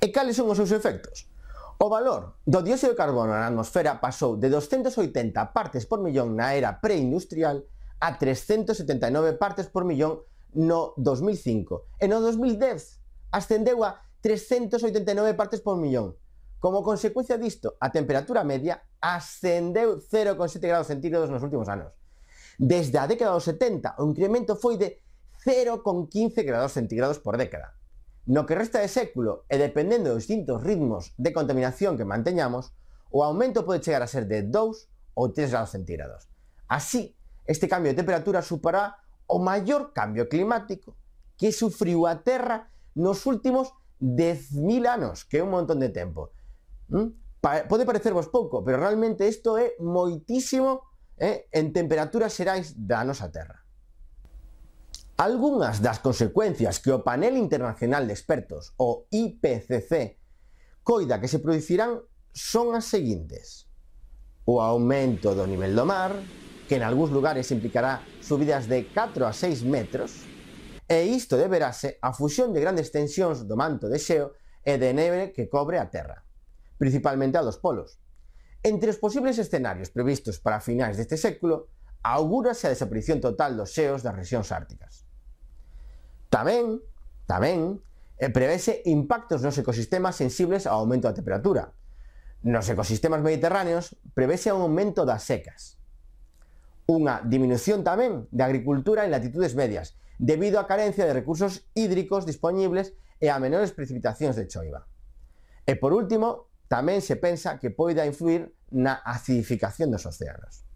E cales son os seus efectos? O valor do dióxido de carbono na atmosfera pasou de 280 partes por millón na era preindustrial a 379 partes por millón no 2005. E no 2010 ascendeu a 389 partes por millón. Como consecuencia disto, a temperatura media ascendeu 0,7 grados centígrados nos últimos anos. Desde a década dos 70, o incremento foi de 0,15 grados centígrados por década. No que resta de século e dependendo dos distintos ritmos de contaminación que manteñamos, o aumento pode chegar a ser de 2 ou 3 grados centígrados. Así, este cambio de temperatura supará o maior cambio climático que sufriu a Terra nos últimos 10.000 anos, que é un montón de tempo. ¿Mm? Pa pode parecervos pouco, pero realmente isto é moitísimo eh, en temperaturas xerais da nosa Terra. Algunhas das consecuencias que o Panel Internacional de Expertos, o IPCC, coida que se producirán son as seguintes. O aumento do nivel do mar, que en algúns lugares implicará subidas de 4 a 6 metros, e isto deberase á fusión de grandes tensións do manto de xeo e de neve que cobre a Terra, principalmente a dos polos. Entre os posibles escenarios previstos para finais deste século, augúrase a desaparición total dos xeos das rexións árticas. Tamén, tamén, eh, prevese impactos nos ecosistemas sensibles ao aumento da temperatura. Nos ecosistemas mediterráneos prevese un aumento das secas. Unha diminución tamén da agricultura en latitudes medias, debido á carencia de recursos hídricos disponibles e a menores precipitacións de choiva. E por último, tamén se pensa que poida influir na acidificación dos océanos.